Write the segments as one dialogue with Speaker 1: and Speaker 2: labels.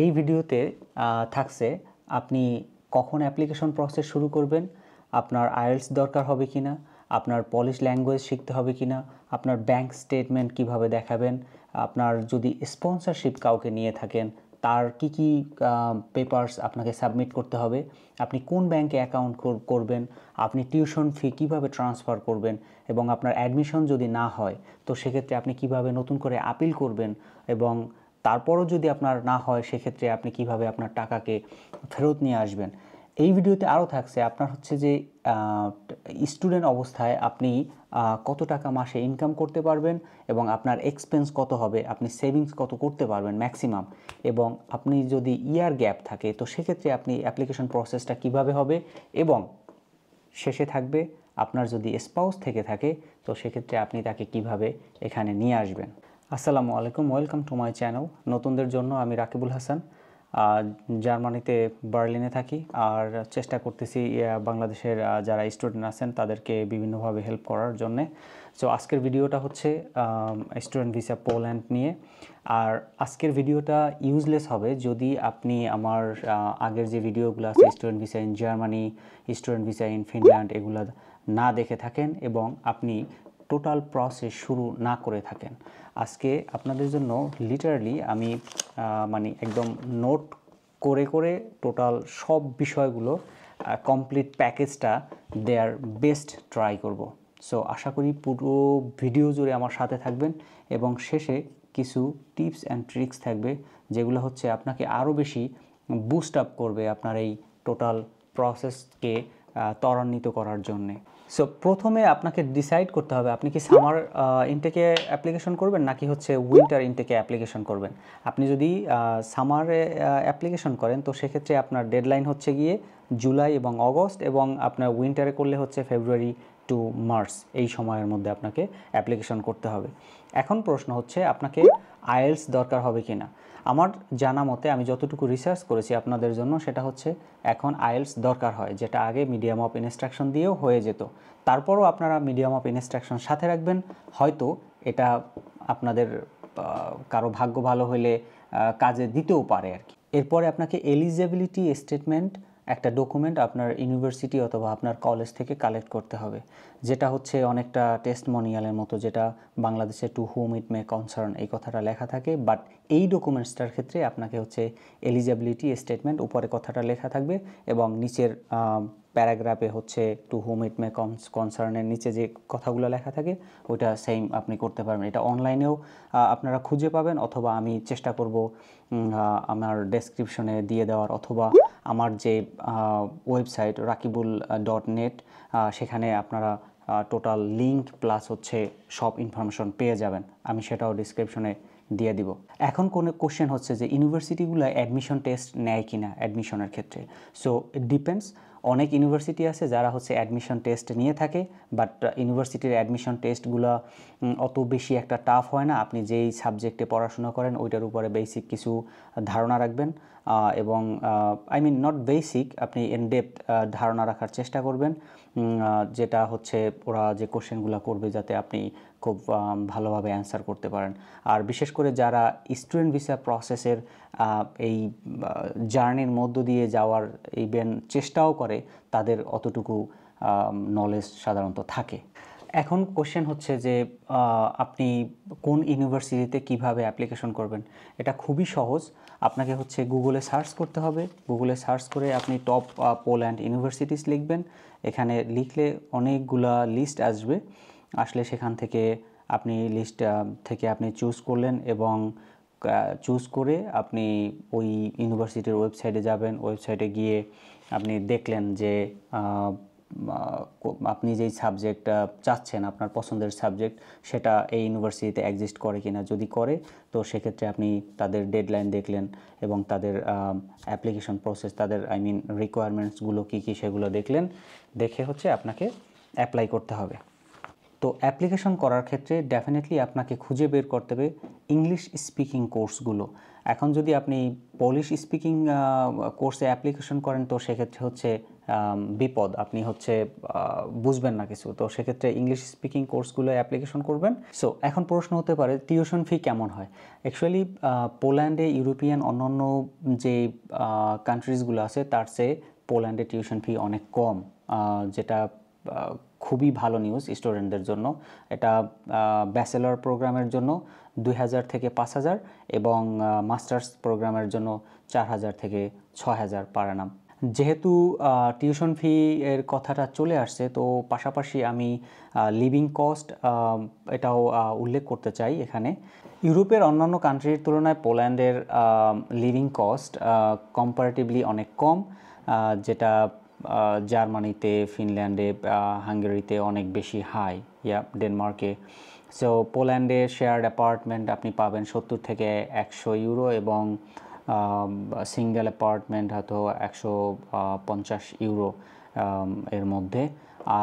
Speaker 1: এই ভিডিওতে থাকছে আপনি কখন অ্যাপ্লিকেশন প্রসেস শুরু করবেন আপনার আয়েলস দরকার হবে কি না আপনার পলিশ ল্যাঙ্গুয়েজ শিখতে হবে কি না আপনার ব্যাংক স্টেটমেন্ট কিভাবে দেখাবেন আপনার যদি স্পন্সরশিপ কাউকে নিয়ে থাকেন তার কি কি পেপার্স আপনাকে সাবমিট করতে হবে আপনি কোন ব্যাংকে অ্যাকাউন্ট করবেন আপনি টিউশন ফি কিভাবে ট্রান্সফার করবেন এবং আপনার অ্যাডমিশন যদি না হয় তো সেক্ষেত্রে আপনি কিভাবে নতুন করে আপিল করবেন এবং তারপরও যদি আপনার না হয় সেক্ষেত্রে আপনি কিভাবে আপনার টাকাকে ফেরত নিয়ে আসবেন এই ভিডিওতে আরও থাকছে আপনার হচ্ছে যে স্টুডেন্ট অবস্থায় আপনি কত টাকা মাসে ইনকাম করতে পারবেন এবং আপনার এক্সপেন্স কত হবে আপনি সেভিংস কত করতে পারবেন ম্যাক্সিমাম এবং আপনি যদি ইয়ার গ্যাপ থাকে তো সেক্ষেত্রে আপনি অ্যাপ্লিকেশন প্রসেসটা কিভাবে হবে এবং শেষে থাকবে আপনার যদি স্পাউস থেকে থাকে তো সেক্ষেত্রে আপনি তাকে কিভাবে এখানে নিয়ে আসবেন আসসালামু আলাইকুম ওয়েলকাম টু মাই চ্যানেল নতুনদের জন্য আমি রাকিবুল হাসান জার্মানিতে বার্লিনে থাকি আর চেষ্টা করতেছি বাংলাদেশের যারা স্টুডেন্ট আছেন তাদেরকে বিভিন্নভাবে হেল্প করার জন্যে সো আজকের ভিডিওটা হচ্ছে স্টুডেন্ট ভিসা পোল্যান্ড নিয়ে আর আজকের ভিডিওটা ইউজলেস হবে যদি আপনি আমার আগের যে ভিডিওগুলো আছে student visa in Germany student visa in Finland এগুলো না দেখে থাকেন এবং আপনি টোটাল প্রসেস শুরু না করে থাকেন আজকে আপনাদের জন্য লিটারালি আমি মানে একদম নোট করে করে টোটাল সব বিষয়গুলো কমপ্লিট প্যাকেজটা দেয়ার বেস্ট ট্রাই করব সো আশা করি পুরো ভিডিও জুড়ে আমার সাথে থাকবেন এবং শেষে কিছু টিপস অ্যান্ড ট্রিক্স থাকবে যেগুলো হচ্ছে আপনাকে আরও বেশি বুস্ট আপ করবে আপনার এই টোটাল প্রসেসকে ত্বরান্বিত করার জন্যে সো প্রথমে আপনাকে ডিসাইড করতে হবে আপনি কি সামার ইনটেকে অ্যাপ্লিকেশন করবেন নাকি হচ্ছে উইন্টার ইনটেকে অ্যাপ্লিকেশন করবেন আপনি যদি সামারে অ্যাপ্লিকেশন করেন তো সেক্ষেত্রে আপনার ডেডলাইন হচ্ছে গিয়ে জুলাই এবং অগস্ট এবং আপনার উইন্টারে করলে হচ্ছে ফেব্রুয়ারি টু মার্চ এই সময়ের মধ্যে আপনাকে অ্যাপ্লিকেশন করতে হবে এখন প্রশ্ন হচ্ছে আপনাকে আইএলস দরকার হবে কি না আমার জানা মতে আমি যতটুকু রিসার্চ করেছি আপনাদের জন্য সেটা হচ্ছে এখন আইএলস দরকার হয় যেটা আগে মিডিয়াম অফ ইনস্ট্রাকশন দিয়েও হয়ে যেত তারপরও আপনারা মিডিয়াম অফ ইনস্ট্রাকশন সাথে রাখবেন হয়তো এটা আপনাদের কারো ভাগ্য ভালো হলে কাজে দিতেও পারে আর কি এরপরে আপনাকে এলিজিবিলিটি স্টেটমেন্ট একটা ডকুমেন্ট আপনার ইউনিভার্সিটি অথবা আপনার কলেজ থেকে কালেক্ট করতে হবে যেটা হচ্ছে অনেকটা টেস্ট মনিয়ালের মতো যেটা বাংলাদেশে টু হুম ইট মে কনসার্ন এই কথাটা লেখা থাকে বাট এই ডকুমেন্টসটার ক্ষেত্রে আপনাকে হচ্ছে এলিজিবিলিটি স্টেটমেন্ট উপরে কথাটা লেখা থাকবে এবং নিচের প্যারাগ্রাফে হচ্ছে টু হোম ইট মে কনস কনসার্নের নিচে যে কথাগুলো লেখা থাকে ওইটা সেম আপনি করতে পারবেন এটা অনলাইনেও আপনারা খুঁজে পাবেন অথবা আমি চেষ্টা করব আমার ডেসক্রিপশনে দিয়ে দেওয়ার অথবা আমার যে ওয়েবসাইট রাকিবুল ডট নেট সেখানে আপনারা টোটাল লিঙ্ক প্লাস হচ্ছে সব ইনফরমেশন পেয়ে যাবেন আমি সেটাও ডিসক্রিপশনে দিয়ে দিব এখন কোনো কোশ্চেন হচ্ছে যে ইউনিভার্সিটিগুলো অ্যাডমিশন টেস্ট নেয় কি না অ্যাডমিশনের ক্ষেত্রে সো ডিপেন্ডস অনেক ইউনিভার্সিটি আছে যারা হচ্ছে অ্যাডমিশন টেস্ট নিয়ে থাকে বাট ইউনিভার্সিটির অ্যাডমিশন টেস্টগুলো অত বেশি একটা টাফ হয় না আপনি যেই সাবজেক্টে পড়াশোনা করেন ওইটার উপরে বেসিক কিছু ধারণা রাখবেন এবং আই মিন নট বেসিক আপনি ইনডেপথ ধারণা রাখার চেষ্টা করবেন যেটা হচ্ছে ওরা যে কোশ্চেনগুলো করবে যাতে আপনি খুব ভালোভাবে অ্যান্সার করতে পারেন আর বিশেষ করে যারা স্টুডেন্ট ভিসা প্রসেসের এই জার্নির মধ্য দিয়ে যাওয়ার ইভেন চেষ্টাও করে তাদের অতটুকু নলেজ সাধারণত থাকে এখন কোশ্চেন হচ্ছে যে আপনি কোন ইউনিভার্সিটিতে কিভাবে অ্যাপ্লিকেশন করবেন এটা খুবই সহজ আপনাকে হচ্ছে গুগলে সার্চ করতে হবে গুগলে সার্চ করে আপনি টপ পোল্যান্ড ইউনিভার্সিটিস লিখবেন এখানে লিখলে অনেকগুলা লিস্ট আসবে আসলে সেখান থেকে আপনি লিস্ট থেকে আপনি চুজ করলেন এবং চুজ করে আপনি ওই ইউনিভার্সিটির ওয়েবসাইটে যাবেন ওয়েবসাইটে গিয়ে আপনি দেখলেন যে আপনি যেই সাবজেক্ট চাচ্ছেন আপনার পছন্দের সাবজেক্ট সেটা এই ইউনিভার্সিটিতে এক্সিস্ট করে কি না যদি করে তো সেক্ষেত্রে আপনি তাদের ডেডলাইন দেখলেন এবং তাদের অ্যাপ্লিকেশন প্রসেস তাদের আই মিন রিকোয়ারমেন্টসগুলো কী কী সেগুলো দেখলেন দেখে হচ্ছে আপনাকে অ্যাপ্লাই করতে হবে তো অ্যাপ্লিকেশন করার ক্ষেত্রে ডেফিনেটলি আপনাকে খুঁজে বের করতে হবে ইংলিশ স্পিকিং কোর্সগুলো এখন যদি আপনি পলিশ স্পিকিং কোর্সে অ্যাপ্লিকেশন করেন তো সেক্ষেত্রে হচ্ছে বিপদ আপনি হচ্ছে বুঝবেন না কিছু তো সেক্ষেত্রে ইংলিশ স্পিকিং কোর্সগুলো অ্যাপ্লিকেশন করবেন সো এখন প্রশ্ন হতে পারে টিউশন ফি কেমন হয় অ্যাকচুয়ালি পোল্যান্ডে ইউরোপিয়ান অন্যান্য যে কান্ট্রিজগুলো আছে তার চেয়ে পোল্যান্ডে টিউশন ফি অনেক কম যেটা খুবই ভালো নিউজ স্টুডেন্টদের জন্য এটা ব্যাচেলর প্রোগ্রামের জন্য দুই হাজার থেকে পাঁচ হাজার এবং মাস্টার্স প্রোগ্রামের জন্য চার হাজার থেকে ছ হাজার পারানাম যেহেতু টিউশন ফি এর কথাটা চলে আসছে তো পাশাপাশি আমি লিভিং কস্ট এটাও উল্লেখ করতে চাই এখানে ইউরোপের অন্যান্য কান্ট্রির তুলনায় পোল্যান্ডের লিভিং কস্ট কম্পারেটিভলি অনেক কম যেটা জার্মানিতে ফিনল্যান্ডে হাঙ্গেরিতে অনেক বেশি হাই ইয়া ডেনমার্কে সো পোল্যান্ডে শেয়ার্ড অ্যাপার্টমেন্ট আপনি পাবেন সত্তর থেকে একশো ইউরো এবং সিঙ্গেল অ্যাপার্টমেন্ট হয়তো একশো পঞ্চাশ ইউরো এর মধ্যে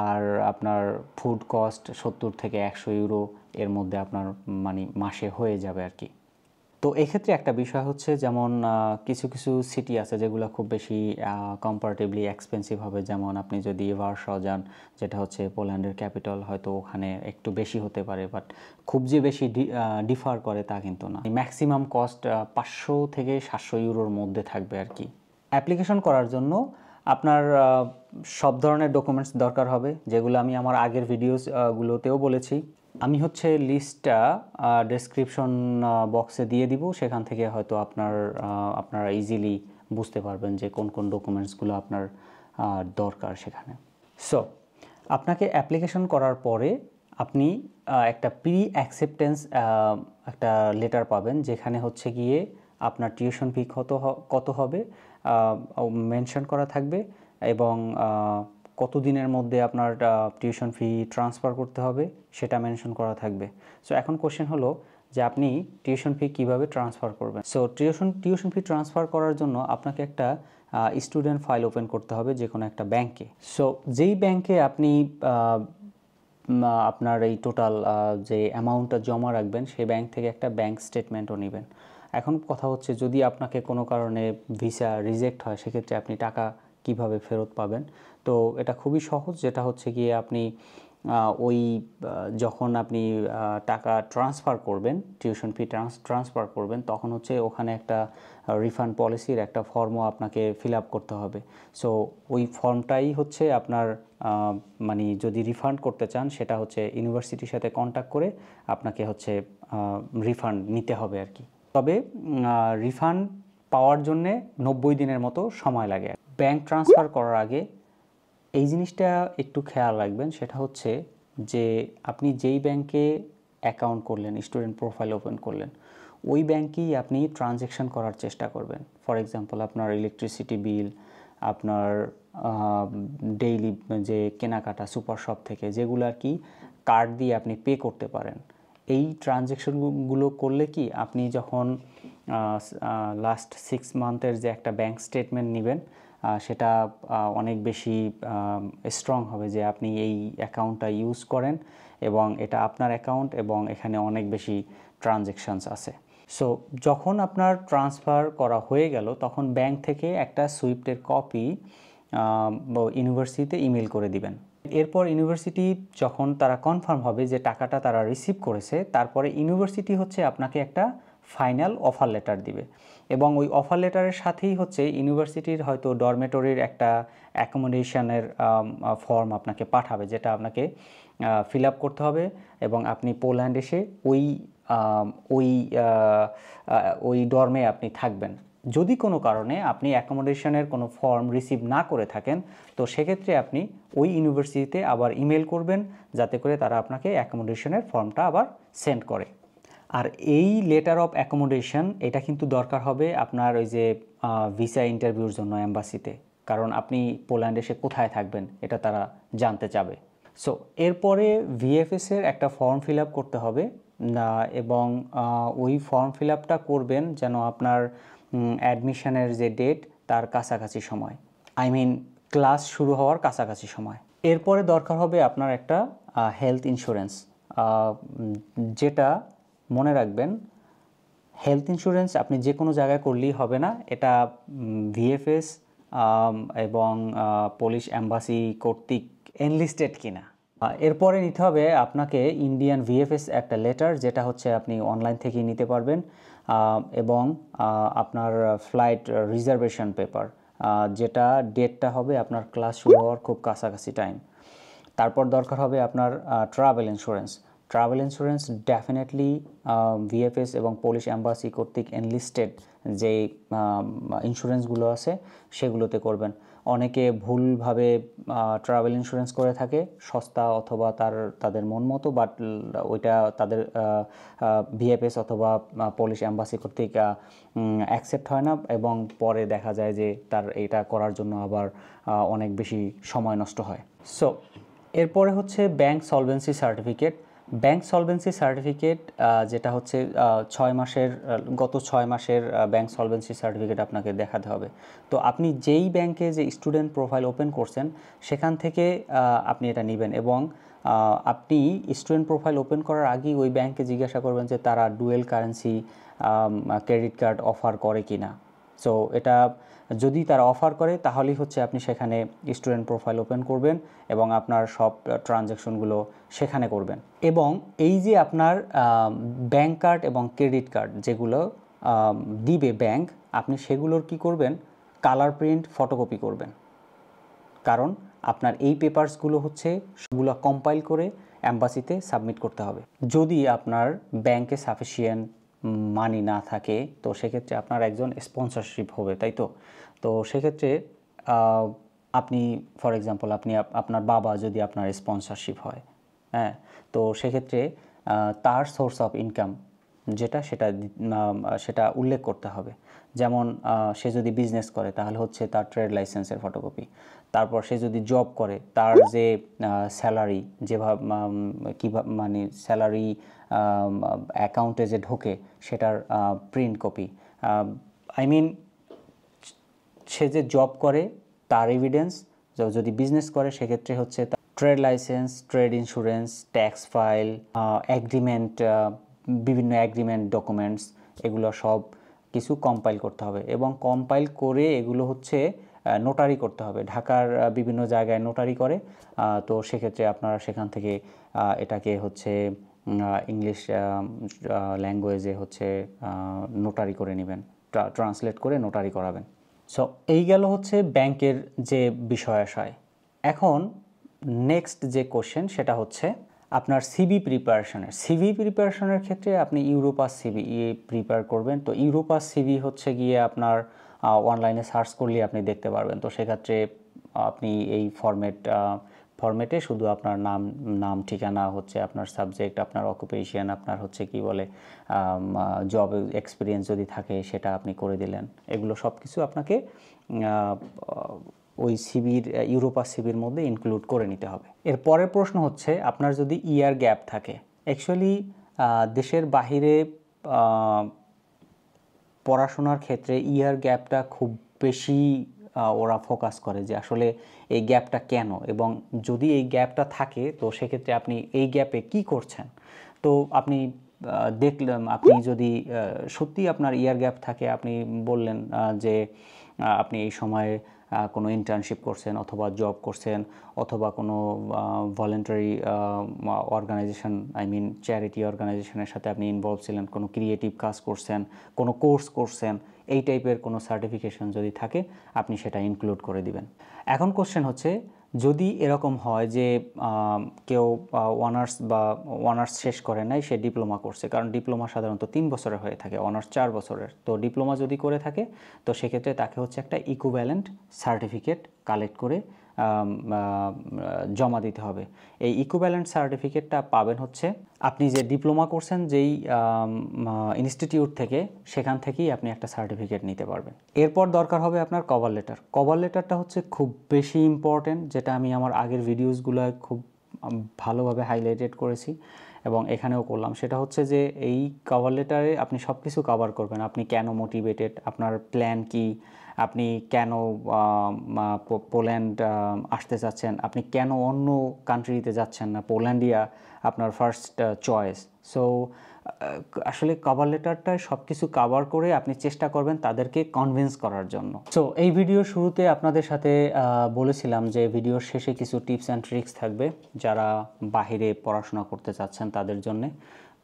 Speaker 1: আর আপনার ফুড কস্ট সত্তর থেকে একশো ইউরো এর মধ্যে আপনার মানে মাসে হয়ে যাবে আর কি তো এক্ষেত্রে একটা বিষয় হচ্ছে যেমন কিছু কিছু সিটি আছে যেগুলো খুব বেশি কম্পারেটিভলি এক্সপেন্সিভ হবে যেমন আপনি যদি ভার্স যান যেটা হচ্ছে পোল্যান্ডের ক্যাপিটাল হয়তো ওখানে একটু বেশি হতে পারে বাট খুব যে বেশি ডিফার করে তা কিন্তু না ম্যাক্সিমাম কস্ট পাঁচশো থেকে সাতশো ইউরোর মধ্যে থাকবে আর কি অ্যাপ্লিকেশন করার জন্য আপনার সব ধরনের ডকুমেন্টস দরকার হবে যেগুলো আমি আমার আগের ভিডিওসগুলোতেও বলেছি আমি হচ্ছে লিস্টটা ডেসক্রিপশন বক্সে দিয়ে দিব সেখান থেকে হয়তো আপনার আপনারা ইজিলি বুঝতে পারবেন যে কোন কোন ডকুমেন্টসগুলো আপনার দরকার সেখানে সো আপনাকে অ্যাপ্লিকেশন করার পরে আপনি একটা প্রি অ্যাকসেপ্টেন্স একটা লেটার পাবেন যেখানে হচ্ছে গিয়ে আপনার টিউশন ফি কত কত হবে মেনশন করা থাকবে এবং কত দিনের মধ্যে আপনার টিউশন ফি ট্রান্সফার করতে হবে সেটা মেনশন করা থাকবে সো এখন কোশ্চেন হলো যে আপনি টিউশন ফি কিভাবে ট্রান্সফার করবেন so tuition tuition fee transfer করার জন্য আপনাকে একটা স্টুডেন্ট ফাইল ওপেন করতে হবে যে কোনো একটা ব্যাংকে সো যেই ব্যাংকে আপনি আপনার এই টোটাল যে অ্যামাউন্টটা জমা রাখবেন সেই ব্যাংক থেকে একটা ব্যাংক স্টেটমেন্টও নেবেন এখন কথা হচ্ছে যদি আপনাকে কোনো কারণে ভিসা রিজেক্ট হয় সেক্ষেত্রে আপনি টাকা কিভাবে ফেরত পাবেন তো এটা খুবই সহজ যেটা হচ্ছে গিয়ে আপনি ওই যখন আপনি টাকা ট্রান্সফার করবেন টিউশন ফি ট্রান্সফার করবেন তখন হচ্ছে ওখানে একটা রিফান্ড পলিসির একটা ফর্মও আপনাকে ফিল আপ করতে হবে সো ওই ফর্মটাই হচ্ছে আপনার মানে যদি রিফান্ড করতে চান সেটা হচ্ছে ইউনিভার্সিটির সাথে কন্ট্যাক্ট করে আপনাকে হচ্ছে রিফান্ড নিতে হবে আর কি তবে রিফান্ড পাওয়ার জন্যে নব্বই দিনের মতো সময় লাগে ব্যাংক ট্রান্সফার করার আগে এই জিনিসটা একটু খেয়াল রাখবেন সেটা হচ্ছে যে আপনি যেই ব্যাংকে অ্যাকাউন্ট করলেন স্টুডেন্ট প্রোফাইল ওপেন করলেন ওই ব্যাংকেই আপনি ট্রানজ্যাকশান করার চেষ্টা করবেন ফর এক্সাম্পল আপনার ইলেকট্রিসিটি বিল আপনার ডেইলি যে কেনাকাটা সুপার শপ থেকে যেগুলো আর কি কার্ড দিয়ে আপনি পে করতে পারেন এই ট্রানজেকশনগুলো করলে কি আপনি যখন লাস্ট সিক্স মান্থের যে একটা ব্যাংক স্টেটমেন্ট নেবেন সেটা অনেক বেশি স্ট্রং হবে যে আপনি এই অ্যাকাউন্টটা ইউজ করেন এবং এটা আপনার অ্যাকাউন্ট এবং এখানে অনেক বেশি ট্রানজ্যাকশানস আছে সো যখন আপনার ট্রান্সফার করা হয়ে গেল তখন ব্যাংক থেকে একটা সুইফটের কপি ইউনিভার্সিটিতে ইমেল করে দিবেন এরপর ইউনিভার্সিটি যখন তারা কনফার্ম হবে যে টাকাটা তারা রিসিভ করেছে তারপরে ইউনিভার্সিটি হচ্ছে আপনাকে একটা ফাইনাল অফার লেটার দিবে এবং ওই অফার লেটারের সাথেই হচ্ছে ইউনিভার্সিটির হয়তো ডরমেটরির একটা অ্যাকোমোডেশনের ফর্ম আপনাকে পাঠাবে যেটা আপনাকে ফিল আপ করতে হবে এবং আপনি পোল্যান্ড এসে ওই ওই ওই ডর্মে আপনি থাকবেন যদি কোনো কারণে আপনি অ্যাকোমোডেশনের কোনো ফর্ম রিসিভ না করে থাকেন তো সেক্ষেত্রে আপনি ওই ইউনিভার্সিটিতে আবার ইমেল করবেন যাতে করে তারা আপনাকে অ্যাকোমোডেশনের ফর্মটা আবার সেন্ড করে আর এই লেটার অফ অ্যাকোমোডেশন এটা কিন্তু দরকার হবে আপনার ওই যে ভিসা ইন্টারভিউর জন্য অ্যাম্বাসিতে কারণ আপনি পোল্যান্ডে এসে কোথায় থাকবেন এটা তারা জানতে চাবে সো এরপরে ভিএফএসের একটা ফর্ম ফিল করতে হবে এবং ওই ফর্ম ফিল করবেন যেন আপনার অ্যাডমিশনের যে ডেট তার কাছাকাছি সময় আই মিন ক্লাস শুরু হওয়ার কাছাকাছি সময় এরপরে দরকার হবে আপনার একটা হেলথ ইন্স্যুরেন্স যেটা মনে রাখবেন হেলথ ইন্স্যুরেন্স আপনি যে কোনো জায়গায় করলেই হবে না এটা ভিএফএস এবং পুলিশ অ্যাম্বাসি কর্তৃক এনলিস্টেড কিনা এরপরে নিতে হবে আপনাকে ইন্ডিয়ান ভিএফএস একটা লেটার যেটা হচ্ছে আপনি অনলাইন থেকেই নিতে পারবেন এবং আপনার ফ্লাইট রিজার্ভেশন পেপার যেটা ডেটটা হবে আপনার ক্লাস শুরু হওয়ার খুব কাছাকাছি টাইম তারপর দরকার হবে আপনার travel insurance travel insurance definitely VFS এবং পোলিশ অ্যাম্বাসি কর্তৃক এনলিস্টেড যে ইন্স্যুরেন্সগুলো um, আছে সেগুলোতে করবেন অনেকে ভুলভাবে ট্রাভেল ইন্স্যুরেন্স করে থাকে সস্তা অথবা তার তাদের মন মতো বাট ওইটা তাদের ভিএফএস অথবা পোলিশ অ্যাম্বাসি কর্তৃক অ্যাকসেপ্ট হয় না এবং পরে দেখা যায় যে তার এটা করার জন্য আবার অনেক বেশি সময় নষ্ট হয় সো এরপরে হচ্ছে bank solvency certificate bank solvency certificate যেটা হচ্ছে ছয় মাসের গত ছয় মাসের ব্যাংক সলভেন্সি সার্টিফিকেট আপনাকে দেখাতে হবে তো আপনি যেই ব্যাংকে যে স্টুডেন্ট প্রোফাইল ওপেন করছেন সেখান থেকে আপনি এটা নেবেন এবং আপনি স্টুডেন্ট প্রোফাইল ওপেন করার আগেই ওই ব্যাংকে জিজ্ঞাসা করবেন যে তারা dual currency credit card offer করে কি না সো এটা যদি তারা অফার করে তাহলেই হচ্ছে আপনি সেখানে স্টুডেন্ট প্রোফাইল ওপেন করবেন এবং আপনার সব ট্রানজ্যাকশনগুলো সেখানে করবেন এবং এই যে আপনার ব্যাংক কার্ড এবং ক্রেডিট কার্ড যেগুলো দিবে ব্যাংক আপনি সেগুলোর কি করবেন কালার প্রিন্ট ফটোকপি করবেন কারণ আপনার এই পেপারসগুলো হচ্ছে সেগুলো কম্পাইল করে অ্যাম্বাসিতে সাবমিট করতে হবে যদি আপনার ব্যাংকে সাফিসিয়েন্ট মানি না থাকে তো সেক্ষেত্রে আপনার একজন স্পন্সরশিপ হবে তাই তো তো সেক্ষেত্রে আপনি ফর এক্সাম্পল আপনি আপনার বাবা যদি আপনার স্পন্সরশিপ হয় হ্যাঁ তো সেক্ষেত্রে তার সোর্স অফ ইনকাম যেটা সেটা সেটা উল্লেখ করতে হবে যেমন সে যদি বিজনেস করে তাহলে হচ্ছে তার ট্রেড লাইসেন্সের ফটোকপি তারপর সে যদি জব করে তার যে স্যালারি যেভাবে কীভাবে মানে স্যালারি অ্যাকাউন্টে যে ঢোকে সেটার প্রিন্ট কপি আই মিন সে যে জব করে তার এভিডেন্স যদি বিজনেস করে সেক্ষেত্রে হচ্ছে trade license trade insurance tax file agreement বিভিন্ন অ্যাগ্রিমেন্ট ডকুমেন্টস এগুলো সব কিছু কম্পাইল করতে হবে এবং কম্পাইল করে এগুলো হচ্ছে নোটারি করতে হবে ঢাকার বিভিন্ন জায়গায় নোটারি করে তো সেক্ষেত্রে আপনারা সেখান থেকে এটাকে হচ্ছে ইংলিশ ল্যাঙ্গুয়েজে হচ্ছে নোটারি করে নেবেন ট্রান্সলেট করে নোটারি করাবেন সো এই গেল হচ্ছে ব্যাংকের যে বিষয় আশায় এখন নেক্সট যে কোশ্চেন সেটা হচ্ছে আপনার সিবি প্রিপারেশনের সিবি প্রিপারেশনের ক্ষেত্রে আপনি ইউরোপাস সিবি প্রিপেয়ার করবেন তো ইউরোপাস সিবি হচ্ছে গিয়ে আপনার অনলাইনে সার্চ করলে আপনি দেখতে পারবেন তো সেক্ষেত্রে আপনি এই ফর্মেট ফর্মেটে শুধু আপনার নাম নাম ঠিকানা হচ্ছে আপনার সাবজেক্ট আপনার অকুপেশান আপনার হচ্ছে কি বলে জব এক্সপিরিয়েন্স যদি থাকে সেটা আপনি করে দিলেন এগুলো সব কিছু আপনাকে ওই সিবির ইউরোপা সিবির মধ্যে ইনক্লুড করে নিতে হবে এর পরের প্রশ্ন হচ্ছে আপনার যদি ইয়ার গ্যাপ থাকে অ্যাকচুয়ালি দেশের বাহিরে পড়াশোনার ক্ষেত্রে ইয়ার গ্যাপটা খুব বেশি ওরা ফোকাস করে যে আসলে এই গ্যাপটা কেন এবং যদি এই গ্যাপটা থাকে তো সেক্ষেত্রে আপনি এই গ্যাপে কি করছেন তো আপনি দেখলেন আপনি যদি সত্যি আপনার ইয়ার গ্যাপ থাকে আপনি বললেন যে আপনি এই সময়ে কোনো ইন্টার্নশিপ করছেন অথবা জব করছেন অথবা কোনো voluntary organization I mean charity অর্গানাইজেশনের সাথে আপনি ইনভলভ ছিলেন কোনো ক্রিয়েটিভ কাজ করছেন কোনো কোর্স করছেন এই টাইপের কোনো সার্টিফিকেশন যদি থাকে আপনি সেটা ইনক্লুড করে দিবেন এখন কোশ্চেন হচ্ছে যদি এরকম হয় যে কেউ অনার্স বা অনার্স শেষ করে নাই সে ডিপ্লোমা করছে কারণ ডিপ্লোমা সাধারণত তিন বছরের হয়ে থাকে অনার্স চার বছরের তো ডিপ্লোমা যদি করে থাকে তো সেক্ষেত্রে তাকে হচ্ছে একটা ইকুভ্যালেন্ট সার্টিফিকেট কালেক্ট করে জমা দিতে হবে এই ইকুইভ্যালেন্ট সার্টিফিকেটটা পাবেন হচ্ছে আপনি যে ডিপ্লোমা করছেন যেই ইনস্টিটিউট থেকে সেখান থেকেই আপনি একটা সার্টিফিকেট নিতে পারবেন এরপর দরকার হবে আপনার কভার লেটার কভার লেটারটা হচ্ছে খুব বেশি ইম্পর্টেন্ট যেটা আমি আমার আগের ভিডিওসগুলো খুব ভালোভাবে হাইলাইটেড করেছি এবং এখানেও করলাম সেটা হচ্ছে যে এই কভার লেটারে আপনি সব কিছু কভার করবেন আপনি কেন মোটিভেটেড আপনার প্ল্যান কী আপনি কেন পোল্যান্ড আসতে চাচ্ছেন আপনি কেন অন্য কান্ট্রিতে যাচ্ছেন না পোল্যান্ডিয়া আপনার ফার্স্ট চয়েস সো আসলে কভার লেটারটায় সব কিছু কাভার করে আপনি চেষ্টা করবেন তাদেরকে কনভিন্স করার জন্য সো এই ভিডিও শুরুতে আপনাদের সাথে বলেছিলাম যে ভিডিওর শেষে কিছু টিপস অ্যান্ড ট্রিক্স থাকবে যারা বাহিরে পড়াশোনা করতে চাচ্ছেন তাদের জন্যে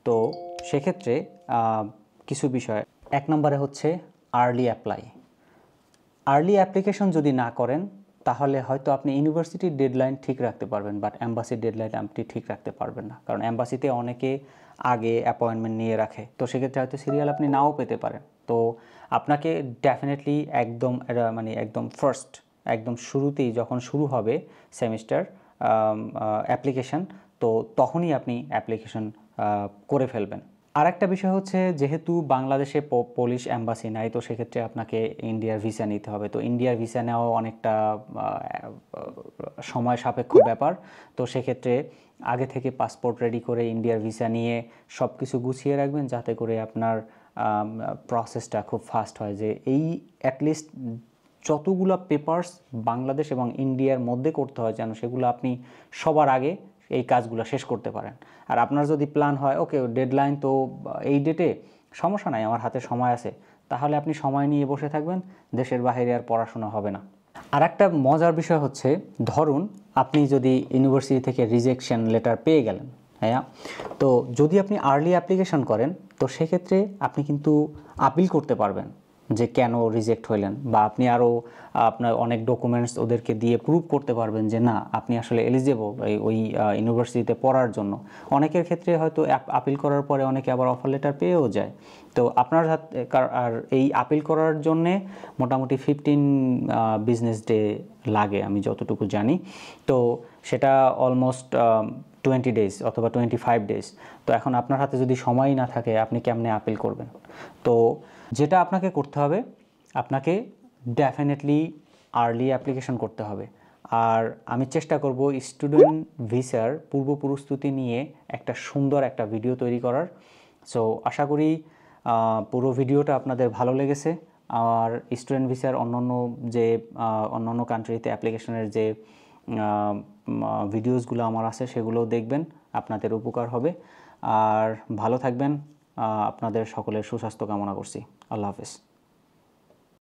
Speaker 1: তো সেক্ষেত্রে কিছু বিষয় এক নম্বরে হচ্ছে আর্লি অ্যাপ্লাই আর্লি অ্যাপ্লিকেশন যদি না করেন তাহলে হয়তো আপনি ইউনিভার্সিটির ডেডলাইন ঠিক রাখতে পারবেন বাট অ্যাম্বাসির ডেডলাইন আপনি ঠিক রাখতে পারবেন না কারণ অ্যাম্বাসিতে অনেকে আগে অ্যাপয়েন্টমেন্ট নিয়ে রাখে তো সেক্ষেত্রে হয়তো সিরিয়াল আপনি নাও পেতে পারেন তো আপনাকে ডেফিনেটলি একদম মানে একদম ফার্স্ট একদম শুরুতেই যখন শুরু হবে সেমিস্টার অ্যাপ্লিকেশান তো তখনই আপনি অ্যাপ্লিকেশন করে ফেলবেন আর একটা বিষয় হচ্ছে যেহেতু বাংলাদেশে পুলিশ অ্যাম্বাসি নাই তো সেক্ষেত্রে আপনাকে ইন্ডিয়ার ভিসা নিতে হবে তো ইন্ডিয়ার ভিসা নেওয়া অনেকটা সময় সাপেক্ষ ব্যাপার তো সেক্ষেত্রে আগে থেকে পাসপোর্ট রেডি করে ইন্ডিয়ার ভিসা নিয়ে সব কিছু গুছিয়ে রাখবেন যাতে করে আপনার প্রসেসটা খুব ফাস্ট হয় যে এই অ্যাটলিস্ট যতগুলো পেপার্স বাংলাদেশ এবং ইন্ডিয়ার মধ্যে করতে হয় যেন সেগুলো আপনি সবার আগে এই কাজগুলো শেষ করতে পারেন আর আপনার যদি প্ল্যান হয় ওকে ডেডলাইন তো এই ডেটে সমস্যা নাই আমার হাতে সময় আছে তাহলে আপনি সময় নিয়ে বসে থাকবেন দেশের বাহিরে আর পড়াশোনা হবে না আর একটা মজার বিষয় হচ্ছে ধরুন আপনি যদি ইউনিভার্সিটি থেকে রিজেকশন লেটার পেয়ে গেলেন হ্যাঁ তো যদি আপনি আর্লি অ্যাপ্লিকেশন করেন তো সেক্ষেত্রে আপনি কিন্তু আপিল করতে পারবেন যে কেন রিজেক্ট হইলেন বা আপনি আরও আপনার অনেক ডকুমেন্টস ওদেরকে দিয়ে প্রুভ করতে পারবেন যে না আপনি আসলে এলিজেবল ওই ইউনিভার্সিটিতে পড়ার জন্য অনেকের ক্ষেত্রে হয়তো আপিল করার পরে অনেকে আবার অফার লেটার পেয়েও যায় তো আপনার হাতে আর এই আপিল করার জন্যে মোটামুটি ফিফটিন বিজনেস ডে লাগে আমি যতটুকু জানি তো সেটা অলমোস্ট টোয়েন্টি ডেজ অথবা টোয়েন্টি ফাইভ ডেজ তো এখন আপনার হাতে যদি সময় না থাকে আপনি কেমনে আপিল করবেন তো যেটা আপনাকে করতে হবে আপনাকে ডেফিনেটলি আর্লি অ্যাপ্লিকেশন করতে হবে আর আমি চেষ্টা করব স্টুডেন্ট ভিসার পূর্ব প্রস্তুতি নিয়ে একটা সুন্দর একটা ভিডিও তৈরি করার সো আশা করি পুরো ভিডিওটা আপনাদের ভালো লেগেছে আর স্টুডেন্ট ভিসার অন্যান্য যে অন্যান্য কান্ট্রিতে অ্যাপ্লিকেশনের যে ভিডিওসগুলো আমার আছে সেগুলো দেখবেন আপনাদের উপকার হবে আর ভালো থাকবেন আপনাদের সকলের সুস্বাস্থ্য কামনা করছি I love this.